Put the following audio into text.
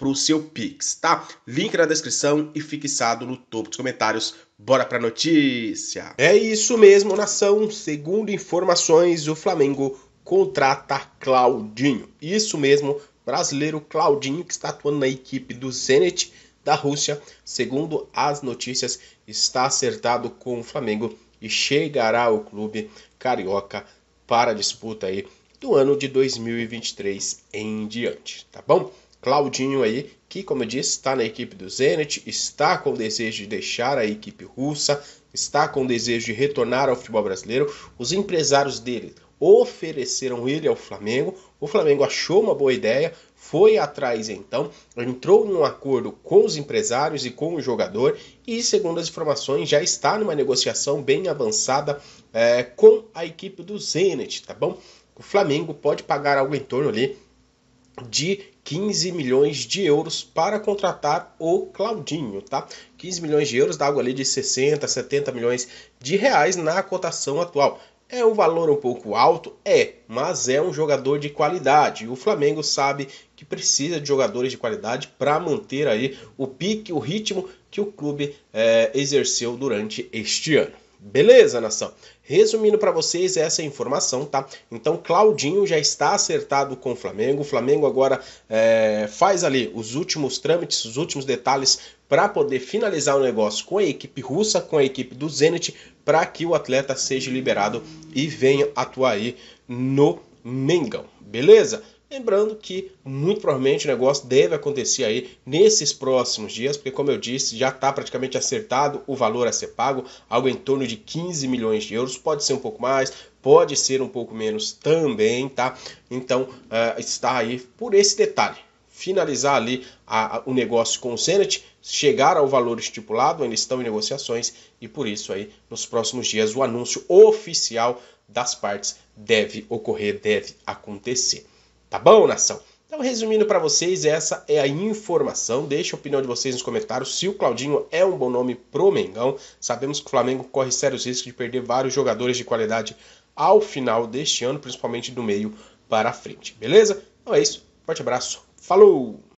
para o seu Pix, tá? Link na descrição e fixado no topo dos comentários. Bora a notícia! É isso mesmo, nação. Segundo informações, o Flamengo contrata Claudinho. Isso mesmo, brasileiro Claudinho, que está atuando na equipe do Zenit da Rússia, segundo as notícias, está acertado com o Flamengo e chegará ao clube carioca para a disputa aí do ano de 2023 em diante, tá bom? Claudinho aí, que como eu disse, está na equipe do Zenit, está com o desejo de deixar a equipe russa, está com o desejo de retornar ao futebol brasileiro. Os empresários dele ofereceram ele ao Flamengo. O Flamengo achou uma boa ideia, foi atrás então, entrou num acordo com os empresários e com o jogador e, segundo as informações, já está numa negociação bem avançada é, com a equipe do Zenit, tá bom? O Flamengo pode pagar algo em torno ali de 15 milhões de euros para contratar o Claudinho, tá? 15 milhões de euros dá algo ali de 60, 70 milhões de reais na cotação atual. É um valor um pouco alto? É, mas é um jogador de qualidade. O Flamengo sabe que precisa de jogadores de qualidade para manter aí o pique, o ritmo que o clube é, exerceu durante este ano. Beleza, nação? Resumindo para vocês essa informação, tá? Então, Claudinho já está acertado com o Flamengo. O Flamengo agora é, faz ali os últimos trâmites, os últimos detalhes para poder finalizar o negócio com a equipe russa, com a equipe do Zenit, para que o atleta seja liberado e venha atuar aí no Mengão. Beleza? Lembrando que muito provavelmente o negócio deve acontecer aí nesses próximos dias, porque como eu disse, já está praticamente acertado o valor a ser pago, algo em torno de 15 milhões de euros, pode ser um pouco mais, pode ser um pouco menos também, tá? Então uh, está aí por esse detalhe. Finalizar ali a, a, o negócio com o Senate, chegar ao valor estipulado, ainda estão em negociações e por isso aí nos próximos dias o anúncio oficial das partes deve ocorrer, deve acontecer. Tá bom, nação? Então, resumindo para vocês, essa é a informação. Deixa a opinião de vocês nos comentários se o Claudinho é um bom nome pro Mengão. Sabemos que o Flamengo corre sérios riscos de perder vários jogadores de qualidade ao final deste ano, principalmente do meio para frente. Beleza? Então é isso. Forte abraço. Falou!